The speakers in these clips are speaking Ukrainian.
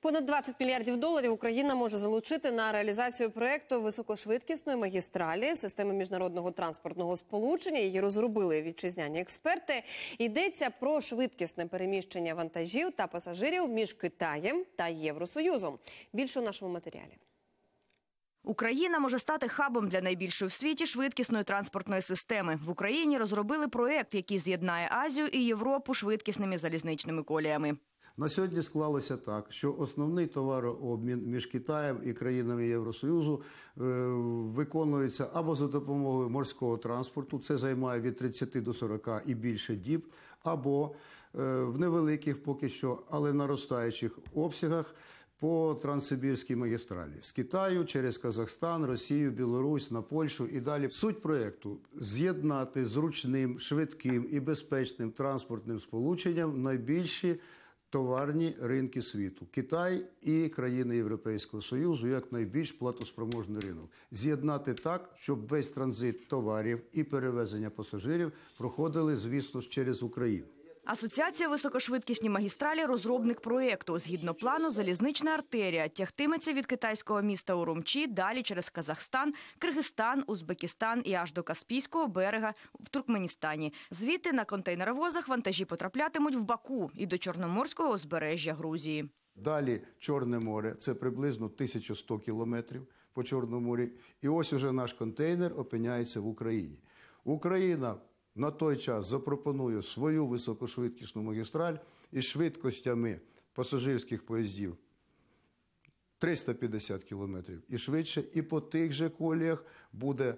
Понад 20 мільярдів доларів Україна може залучити на реалізацію проєкту високошвидкісної магістралі системи міжнародного транспортного сполучення. Її розробили вітчизняні експерти. Йдеться про швидкісне переміщення вантажів та пасажирів між Китаєм та Євросоюзом. Більше у нашому матеріалі. Україна може стати хабом для найбільшої в світі швидкісної транспортної системи. В Україні розробили проект, який з'єднає Азію і Європу швидкісними залізничними коліями. На сьогодні склалося так, що основний товарообмін між Китаєм і країнами Євросоюзу е, виконується або за допомогою морського транспорту, це займає від 30 до 40 і більше діб, або е, в невеликих поки що, але наростаючих обсягах. По Транссибірській магістралі з Китаю через Казахстан, Росію, Білорусь на Польщу і далі суть проекту з'єднати зручним, швидким і безпечним транспортним сполученням найбільші товарні ринки світу Китай і країни Європейського Союзу як найбільш платоспроможний ринок, з'єднати так, щоб весь транзит товарів і перевезення пасажирів проходили, звісно, через Україну. Асоціація високошвидкісні магістралі розробник проєкту. Згідно плану, залізнична артерія тягтиметься від китайського міста Урумчі далі через Казахстан, Киргизстан, Узбекистан і аж до Каспійського берега в Туркменістані. Звідти на контейнеровозах вантажі потраплятимуть в Баку і до Чорноморського узбережжя Грузії. Далі Чорне море це приблизно 1100 кілометрів по Чорному морі. І ось уже наш контейнер опиняється в Україні. Україна на той час запропоную свою високошвидкісну магістраль із швидкостями пасажирських поїздів 350 кілометрів і швидше, і по тих же коліях буде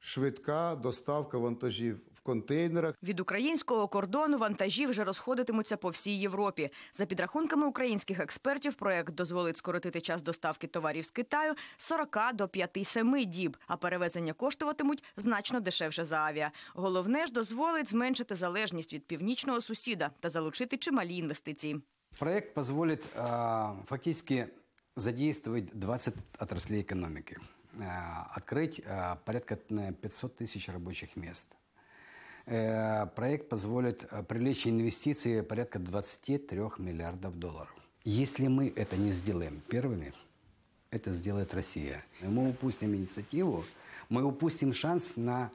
швидка доставка вантажів контейнерах. Від українського кордону вантажі вже розходитимуться по всій Європі. За підрахунками українських експертів, проект дозволить скоротити час доставки товарів з Китаю з 40 до 5-7 діб, а перевезення коштуватимуть значно дешевше за авіа. Головне ж дозволить зменшити залежність від північного сусіда та залучити чималі інвестиції. Проект позволит э, е, фактически задействовать 20 отраслей экономики, е, открыть е, порядка 500 тысяч рабочих мест – Э, проект позволит э, привлечь инвестиции порядка 23 миллиардов долларов. Если мы это не сделаем первыми, это сделает Россия. Мы упустим инициативу, мы упустим шанс на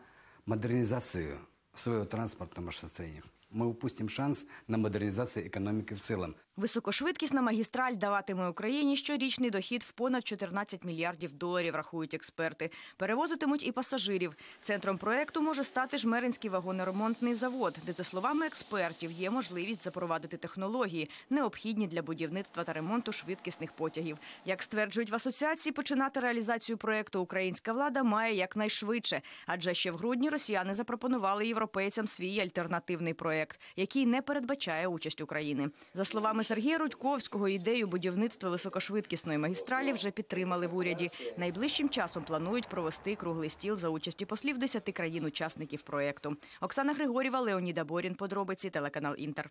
модернизацию своего транспортного мышления. Мы упустим шанс на модернизацию экономики в целом. Високошвидкісна магістраль даватиме Україні щорічний дохід в понад 14 мільярдів доларів, рахують експерти. Перевозитимуть і пасажирів. Центром проекту може стати жмеринський вагоноремонтний завод, де, за словами експертів, є можливість запровадити технології, необхідні для будівництва та ремонту швидкісних потягів. Як стверджують в асоціації, починати реалізацію проекту українська влада має якнайшвидше, адже ще в грудні росіяни запропонували європейцям свій альтернативний проект, який не передбачає участь України. За словами Сергія Рудьковського ідею будівництва високошвидкісної магістралі вже підтримали в уряді. Найближчим часом планують провести круглий стіл за участі послів 10 країн-учасників проєкту. Оксана Григорєва, Леоніда Борін. Подробиці телеканал Інтер.